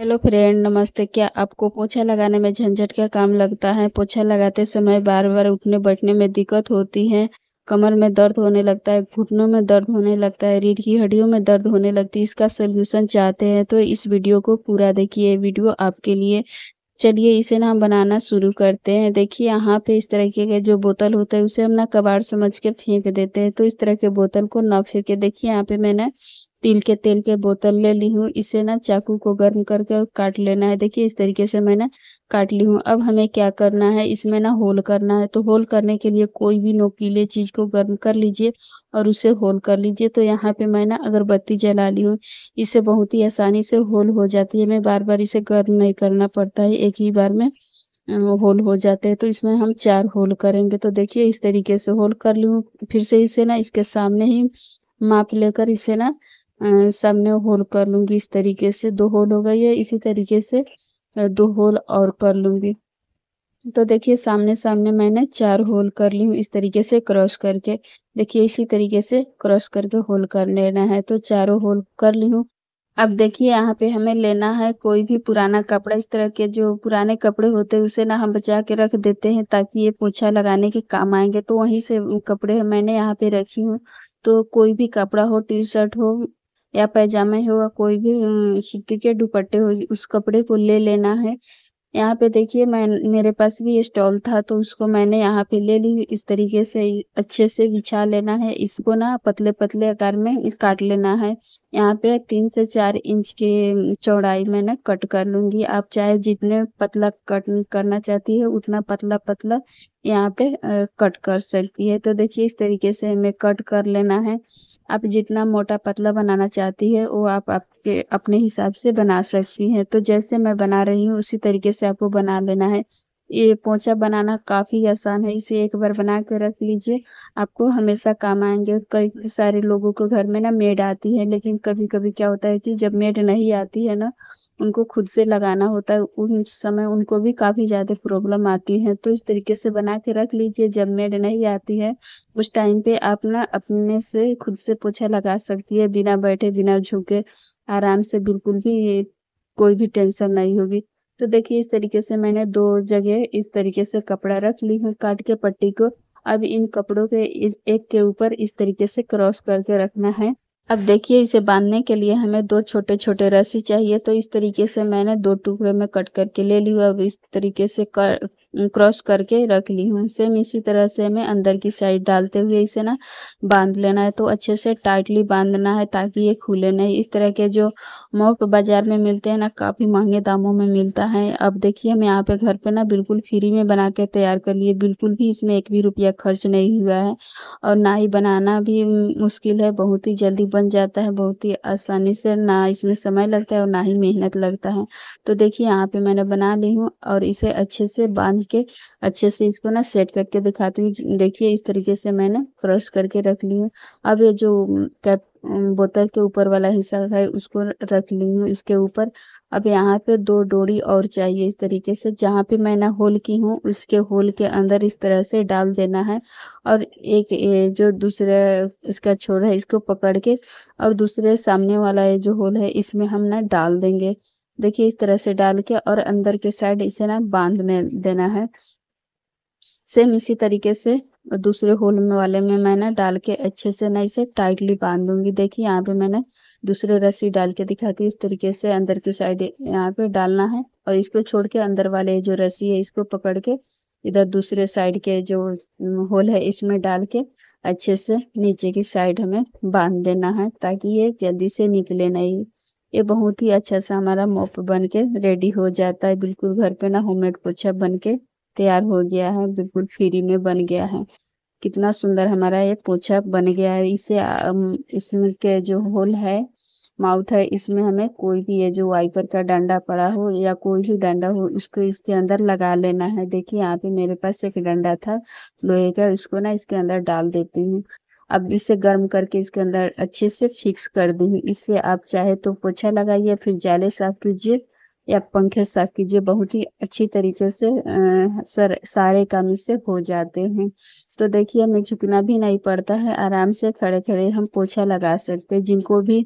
hello friend नमस्ते क्या आपको पोछा लगाने में झंझट का काम लगता है पोछा लगाते समय बार बार उठने बैठने में दिक्कत होती है कमर में दर्द होने लगता है घुटनों में दर्द होने लगता है रीढ़ की हड्डियों में दर्द होने लगती है इसका सोल्यूशन चाहते हैं तो इस वीडियो को पूरा देखिए वीडियो आपके लिए चलिए इसे ना हम बनाना शुरू करते हैं देखिए यहाँ पे इस तरह के जो बोतल होता है उसे हम ना कबाड़ समझ के फेंक देते हैं तो इस तरह के बोतल को ना फेंके देखिए यहाँ पे मैंने तिल के तेल के बोतल ले ली हूँ इसे ना चाकू को गर्म करके काट लेना है देखिए इस तरीके से मैंने काट ली हूँ अब हमें क्या करना है इसमें ना होल करना है तो होल करने के लिए कोई भी नोकीले चीज़ को गर्म कर लीजिए और उसे होल कर लीजिए तो यहाँ पे मैं ना अगरबत्ती जला ली हूँ इसे बहुत ही आसानी से होल हो जाती है मैं बार बार इसे गर्म नहीं करना पड़ता है एक ही बार में होल हो जाते हैं तो इसमें हम चार होल करेंगे तो देखिए इस तरीके से होल कर ली हूँ फिर से इसे ना इसके सामने ही माप लेकर इसे ना सामने होल कर लूँगी इस तरीके से दो होल हो गई है इसी तरीके से दो होल और कर लूँगी तो देखिए सामने सामने मैंने चार होल कर ली हूँ इस तरीके से क्रॉस करके देखिए इसी तरीके से क्रॉस करके होल कर लेना है तो चारों होल कर ली हूँ अब देखिए यहाँ पे हमें लेना है कोई भी पुराना कपड़ा इस तरह के जो पुराने कपड़े होते हैं उसे ना हम बचा के रख देते हैं ताकि ये पोछा लगाने के काम आएंगे तो वहीं से कपड़े मैंने यहाँ पे रखी हूँ तो कोई भी कपड़ा हो टी शर्ट हो या हो होगा कोई भी सूती के दुपट्टे हो उस कपड़े को ले लेना है यहाँ पे देखिए मैं मेरे पास भी स्टॉल था तो उसको मैंने यहाँ पे ले ली इस तरीके से अच्छे से बिछा लेना है इसको ना पतले पतले आकार में काट लेना है यहाँ पे तीन से चार इंच के चौड़ाई में ना कट कर लूँगी आप चाहे जितने पतला कट करना चाहती है उतना पतला पतला यहाँ पे कट कर सकती है तो देखिए इस तरीके से हमें कट कर लेना है आप जितना मोटा पतला बनाना चाहती है वो आप आपके अपने हिसाब से बना सकती हैं तो जैसे मैं बना रही हूँ उसी तरीके से आपको बना लेना है ये पोचा बनाना काफ़ी आसान है इसे एक बार बना के रख लीजिए आपको हमेशा काम आएंगे कई सारे लोगों को घर में ना मेड आती है लेकिन कभी कभी क्या होता है कि जब मेड नहीं आती है ना उनको खुद से लगाना होता है उन समय उनको भी काफ़ी ज़्यादा प्रॉब्लम आती है तो इस तरीके से बना के रख लीजिए जब मेड नहीं आती है उस टाइम पे आप ना अपने से खुद से पोछा लगा सकती है बिना बैठे बिना झुके आराम से बिल्कुल भी कोई भी टेंशन नहीं होगी तो देखिए इस तरीके से मैंने दो जगह इस तरीके से कपड़ा रख ली है काट के पट्टी को अब इन कपड़ों के इस एक के ऊपर इस तरीके से क्रॉस करके रखना है अब देखिए इसे बांधने के लिए हमें दो छोटे छोटे रस्सी चाहिए तो इस तरीके से मैंने दो टुकड़े में कट करके ले ली अब इस तरीके से कर क्रॉस करके रख ली हूँ सेम इसी तरह से हमें अंदर की साइड डालते हुए इसे ना बांध लेना है तो अच्छे से टाइटली बांधना है ताकि ये खुले नहीं इस तरह के जो मोप बाजार में मिलते हैं ना काफ़ी महंगे दामों में मिलता है अब देखिए हम यहाँ पे घर पे ना बिल्कुल फ्री में बना के तैयार कर लिए बिल्कुल भी इसमें एक भी रुपया खर्च नहीं हुआ है और ना ही बनाना भी मुश्किल है बहुत ही जल्दी बन जाता है बहुत ही आसानी से ना इसमें समय लगता है और ना ही मेहनत लगता है तो देखिए यहाँ पे मैंने बना ली हूँ और इसे अच्छे से बांध खोल के अच्छे से इसको ना सेट करके दिखाती हूँ देखिए इस तरीके से मैंने क्रश करके रख ली हूँ अब ये जो कैप बोतल के ऊपर वाला हिस्सा है उसको रख ली हूँ इसके ऊपर अब यहाँ पे दो डोरी और चाहिए इस तरीके से जहाँ पे मैंने होल की हूँ उसके होल के अंदर इस तरह से डाल देना है और एक जो दूसरे इसका छोर है इसको पकड़ के और दूसरे सामने वाला ये जो होल है इसमें हम ना डाल देंगे देखिए इस तरह से डाल के और अंदर के साइड इसे ना बांधने देना है सेम इसी तरीके से दूसरे होल में वाले में मैं ना डाल के अच्छे से ना इसे टाइटली बांध दूंगी देखिए यहाँ पे मैंने दूसरे रस्सी डाल के दिखाती हूँ इस तरीके से अंदर की साइड यहाँ पे डालना है और इसको छोड़ के अंदर वाले जो रस्सी है इसको पकड़ के इधर दूसरे साइड के जो होल है इसमें डाल के अच्छे से नीचे की साइड हमें बांध देना है ताकि ये जल्दी से निकले नहीं ये बहुत ही अच्छा सा हमारा मोप बन के रेडी हो जाता है बिल्कुल घर पे ना होममेड पोछा बन के तैयार हो गया है बिल्कुल फ्री में बन गया है कितना सुंदर हमारा ये पोछा बन गया है इसे इसमें के जो होल है माउथ है इसमें हमें कोई भी ये जो वाइपर का डंडा पड़ा हो या कोई भी डंडा हो उसको इसके अंदर लगा लेना है देखिए यहाँ पे मेरे पास एक डंडा था लोहे का इसको ना इसके अंदर डाल देती हूँ अब इसे गर्म करके इसके अंदर अच्छे से फिक्स कर दूंगी इससे आप चाहे तो पोछा लगाइए फिर जाले साफ कीजिए या पंखे साफ कीजिए बहुत ही अच्छी तरीके से आ, सर सारे काम इससे हो जाते हैं तो देखिए हमें झुकना भी नहीं पड़ता है आराम से खड़े खड़े हम पोछा लगा सकते हैं जिनको भी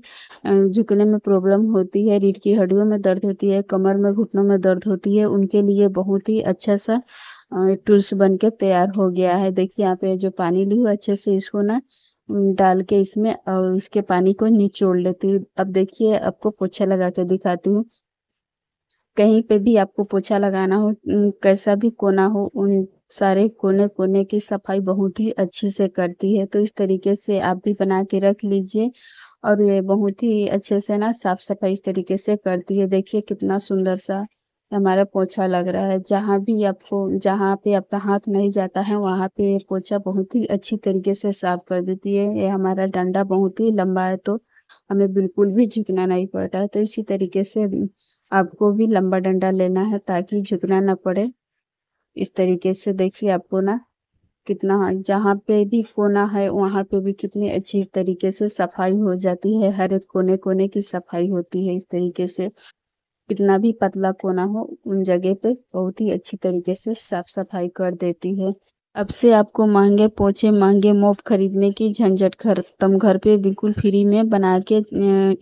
झुकने में प्रॉब्लम होती है रीढ़ की हड्डियों में दर्द होती है कमर में घुटनों में दर्द होती है उनके लिए बहुत ही अच्छा सा टूल्स बन के तैयार हो गया है देखिए यहाँ पे जो पानी ली हुआ अच्छे से इसको ना डाल के इसमें और इसके पानी को निचोड़ लेती हूँ अब देखिए आपको पोछा लगा के दिखाती हूँ कहीं पे भी आपको पोछा लगाना हो कैसा भी कोना हो उन सारे कोने कोने की सफाई बहुत ही अच्छे से करती है तो इस तरीके से आप भी बना के रख लीजिए और ये बहुत ही अच्छे से ना साफ सफाई इस तरीके से करती है देखिए कितना सुंदर सा हमारा पोछा लग रहा है जहाँ भी आपको जहाँ पे आपका हाथ नहीं जाता है वहाँ पे ये पोछा बहुत ही अच्छी तरीके से साफ कर देती है ये हमारा डंडा बहुत ही लंबा है तो हमें बिल्कुल भी झुकना नहीं पड़ता है तो इसी तरीके से आपको भी लंबा डंडा लेना है ताकि झुकना ना पड़े इस तरीके से देखिए आपको ना कितना जहाँ पे भी कोना है वहाँ पे भी कितनी अच्छी तरीके से सफाई हो जाती है हर एक कोने कोने की सफाई होती है इस तरीके से कितना भी पतला कोना हो उन जगह पे बहुत ही अच्छी तरीके से साफ सफाई कर देती है अब से आपको महंगे पोछे महंगे मोप खरीदने की झंझट खत्म घर पे बिल्कुल फ्री में बना के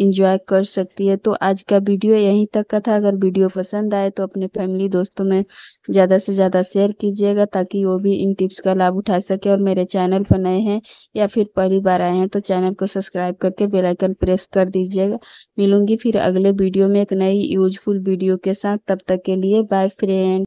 इंजॉय कर सकती है तो आज का वीडियो यहीं तक का था अगर वीडियो पसंद आए तो अपने फैमिली दोस्तों में ज़्यादा से ज़्यादा शेयर कीजिएगा ताकि वो भी इन टिप्स का लाभ उठा सके और मेरे चैनल पर नए हैं या फिर पहली बार आए हैं तो चैनल को सब्सक्राइब करके बेलाइकन प्रेस कर दीजिएगा मिलूंगी फिर अगले वीडियो में एक नई यूजफुल वीडियो के साथ तब तक के लिए बाय फ्रेंड